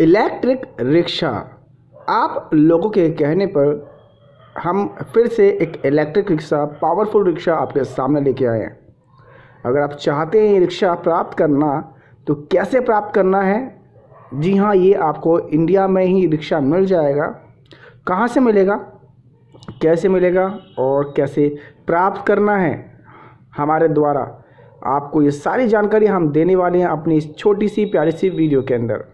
electric rickshaw आप लोगों के कहने पर हम फिर से एक इलेक्ट्रिक रिक्शा पावरफुल रिक्शा आपके सामने लेके आए हैं अगर आप चाहते हैं ये रिक्शा प्राप्त करना तो कैसे प्राप्त करना है जी हाँ ये आपको इंडिया में ही रिक्शा मिल जाएगा कहाँ से मिलेगा कैसे मिलेगा और कैसे प्राप्त करना है हमारे द्वारा आपको ये सारी जानकारी हम देने वाले हैं अपनी इस छोटी सी प्यारी सी वीडियो के अंदर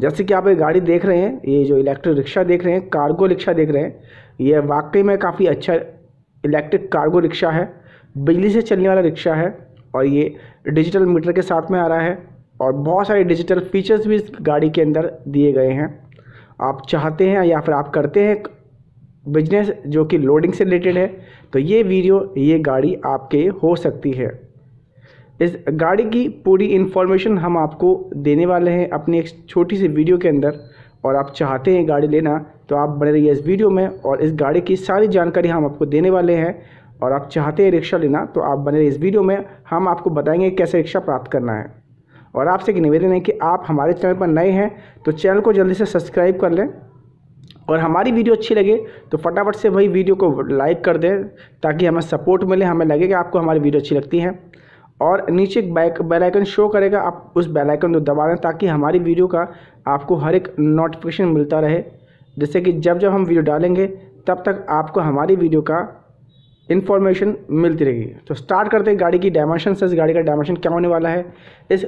जैसे कि आप ये गाड़ी देख रहे हैं ये जो इलेक्ट्रिक रिक्शा देख रहे हैं कार्गो रिक्शा देख रहे हैं ये वाकई में काफ़ी अच्छा इलेक्ट्रिक कार्गो रिक्शा है बिजली से चलने वाला रिक्शा है और ये डिजिटल मीटर के साथ में आ रहा है और बहुत सारे डिजिटल फीचर्स भी इस गाड़ी के अंदर दिए गए हैं आप चाहते हैं या फिर आप करते हैं बिजनेस जो कि लोडिंग से रिलेटेड है तो ये वीडियो ये गाड़ी आपके हो सकती है इस गाड़ी की पूरी इन्फॉर्मेशन हम आपको देने वाले हैं अपनी एक छोटी सी वीडियो के अंदर और आप चाहते हैं गाड़ी लेना तो आप बने रहिए इस वीडियो में और इस गाड़ी की सारी जानकारी हम आपको देने वाले हैं और आप चाहते हैं रिक्शा लेना तो आप बने रहिए इस वीडियो में हम आपको बताएंगे कैसे रिक्शा प्राप्त करना है और आपसे एक निवेदन है कि आप हमारे चैनल पर नए हैं तो चैनल को जल्दी से सब्सक्राइब कर लें और हमारी वीडियो अच्छी लगे तो फटाफट से वही वीडियो को लाइक कर दें ताकि हमें सपोर्ट मिले हमें लगे कि आपको हमारी वीडियो अच्छी लगती है और नीचे बैक बेलाइकन शो करेगा आप उस बेलाइकन को दबा दें ताकि हमारी वीडियो का आपको हर एक नोटिफिकेशन मिलता रहे जैसे कि जब जब हम वीडियो डालेंगे तब तक आपको हमारी वीडियो का इन्फॉर्मेशन मिलती रहेगी तो स्टार्ट करते हैं गाड़ी की डायमेंशन से इस गाड़ी का डायमेंशन क्या होने वाला है इस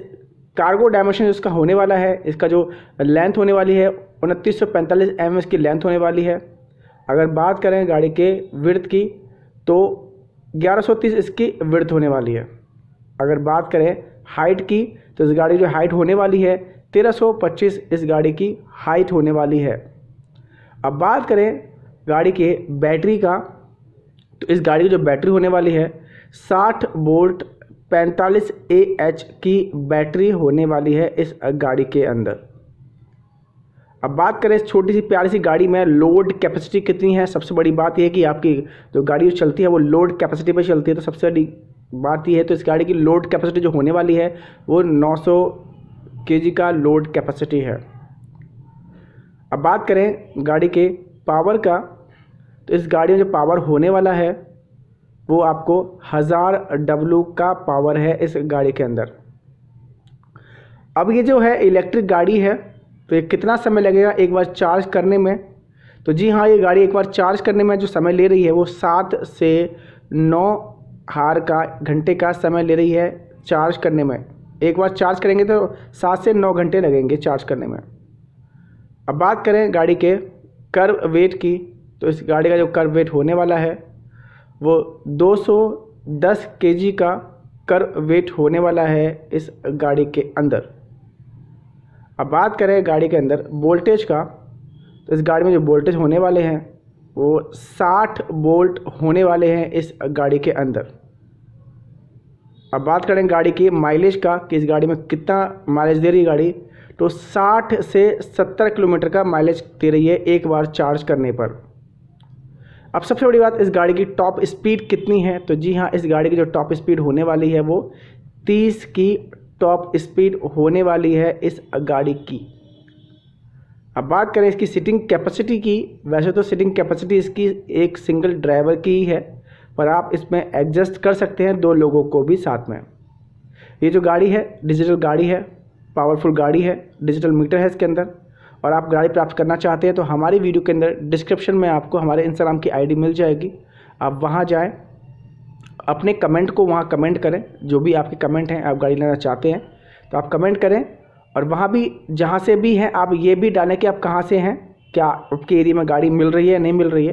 कार्गो डायमेंशन इसका होने वाला है इसका जो लेंथ होने वाली है उनतीस सौ पैंतालीस एम लेंथ होने वाली है अगर बात करें गाड़ी के वर्थ की तो 1130 इसकी वर्थ होने वाली है अगर बात करें हाइट की तो इस गाड़ी की हाइट होने वाली है 1325 इस गाड़ी की हाइट होने वाली है अब बात करें गाड़ी के बैटरी का तो इस गाड़ी की जो बैटरी होने वाली है 60 वोल्ट 45 ए की बैटरी होने वाली है इस गाड़ी के अंदर अब बात करें इस छोटी सी प्यारी सी गाड़ी में लोड कैपेसिटी कितनी है सबसे बड़ी बात यह है कि आपकी जो गाड़ी चलती है वो लोड कैपेसिटी पर चलती है तो सबसे बड़ी बात यह है तो इस गाड़ी की लोड कैपेसिटी जो होने वाली है वो 900 जी का लोड कैपेसिटी है अब बात करें गाड़ी के पावर का तो इस गाड़ी में जो पावर होने वाला है वो आपको हज़ार डब्लू का पावर है इस गाड़ी के अंदर अब ये जो है इलेक्ट्रिक गाड़ी है तो ये कितना समय लगेगा एक बार चार्ज करने में तो जी हाँ ये गाड़ी एक बार चार्ज करने में जो समय ले रही है वो सात से नौ हार का घंटे का समय ले रही है चार्ज करने में एक बार चार्ज करेंगे तो सात से नौ घंटे लगेंगे चार्ज करने में अब बात करें गाड़ी के कर्व वेट की तो इस गाड़ी का जो कर्व वेट होने वाला है वो 210 केजी का कर्व वेट होने वाला है इस गाड़ी के अंदर अब बात करें गाड़ी के अंदर वोल्टेज का तो इस गाड़ी में जो वोल्टेज होने वाले हैं वो साठ वोल्ट होने वाले हैं इस गाड़ी के अंदर अब बात करें गाड़ी की माइलेज का कि इस गाड़ी में कितना माइलेज दे रही है गाड़ी तो 60 से 70 किलोमीटर का माइलेज दे रही है एक बार चार्ज करने पर अब सबसे बड़ी बात इस गाड़ी की टॉप स्पीड कितनी है तो जी हाँ इस गाड़ी की जो टॉप स्पीड होने वाली है वो 30 की टॉप स्पीड होने वाली है इस गाड़ी की अब बात करें इसकी सीटिंग कैपेसिटी की वैसे तो सिटिंग कैपेसिटी इसकी एक सिंगल ड्राइवर की ही है पर आप इसमें एडजस्ट कर सकते हैं दो लोगों को भी साथ में ये जो गाड़ी है डिजिटल गाड़ी है पावरफुल गाड़ी है डिजिटल मीटर है इसके अंदर और आप गाड़ी प्राप्त करना चाहते हैं तो हमारी वीडियो के अंदर डिस्क्रिप्शन में आपको हमारे इंस्टाग्राम की आईडी मिल जाएगी आप वहाँ जाएँ अपने कमेंट को वहाँ कमेंट करें जो भी आपके कमेंट हैं आप गाड़ी लेना चाहते हैं तो आप कमेंट करें और वहाँ भी जहाँ से भी हैं आप ये भी डालें कि आप कहाँ से हैं क्या आपके एरिया में गाड़ी मिल रही है नहीं मिल रही है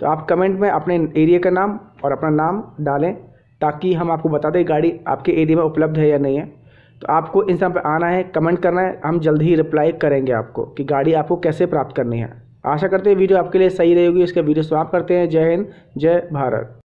तो आप कमेंट में अपने एरिया का नाम और अपना नाम डालें ताकि हम आपको बता दें गाड़ी आपके एरिया में उपलब्ध है या नहीं है तो आपको इन सब पर आना है कमेंट करना है हम जल्द ही रिप्लाई करेंगे आपको कि गाड़ी आपको कैसे प्राप्त करनी है आशा करते हैं वीडियो आपके लिए सही रहेगी इसका वीडियो समाप्त करते हैं जय हिंद जय भारत